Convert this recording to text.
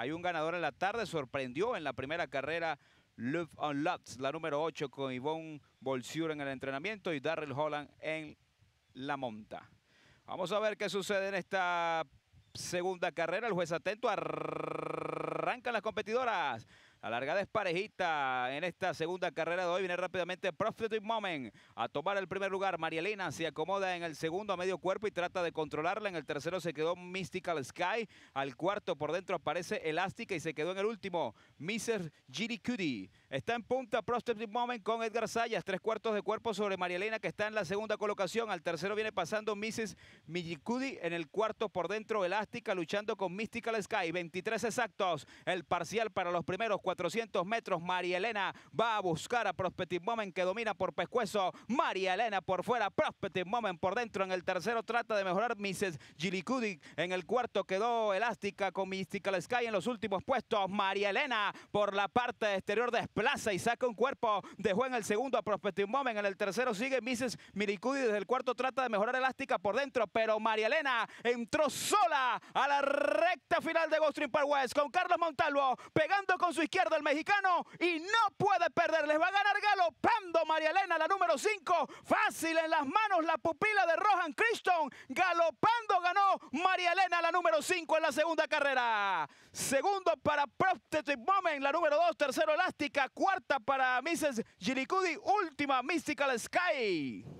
Hay un ganador en la tarde, sorprendió en la primera carrera Love on Lutz, la número 8 con Yvonne Bolsiur en el entrenamiento y Darryl Holland en la monta. Vamos a ver qué sucede en esta segunda carrera. El juez atento arrancan las competidoras alargada es parejita en esta segunda carrera de hoy. Viene rápidamente Profit Moment a tomar el primer lugar. Marielena se acomoda en el segundo a medio cuerpo y trata de controlarla. En el tercero se quedó Mystical Sky. Al cuarto por dentro aparece Elástica y se quedó en el último Mrs. Giri Está en punta Prospective Moment con Edgar Sayas. Tres cuartos de cuerpo sobre Marielena que está en la segunda colocación. Al tercero viene pasando Mrs. Mijikudi. En el cuarto por dentro Elástica luchando con Mystical Sky. 23 exactos. El parcial para los primeros 400 metros. María Elena va a buscar a Prospective Moment que domina por pescuezo. María Elena por fuera, Prospective Moment por dentro. En el tercero trata de mejorar Mrs. Gilicudi. En el cuarto quedó Elástica con Mystical Sky en los últimos puestos. María Elena por la parte exterior desplaza y saca un cuerpo. Dejó en el segundo a Prospective Moment. En el tercero sigue Mrs. Miricudi. Desde el cuarto trata de mejorar Elástica por dentro. Pero María Elena entró sola a la recta final de Ghost Park West con Carlos Montalvo pegando con su izquierda del el mexicano y no puede perder. Les va a ganar galopando María Elena, la número 5. Fácil en las manos la pupila de Rohan Christon. Galopando ganó María Elena, la número 5 en la segunda carrera. Segundo para Prostitute Moment, la número 2. Tercero Elástica, cuarta para Mrs. Giricudi última Mystical Sky.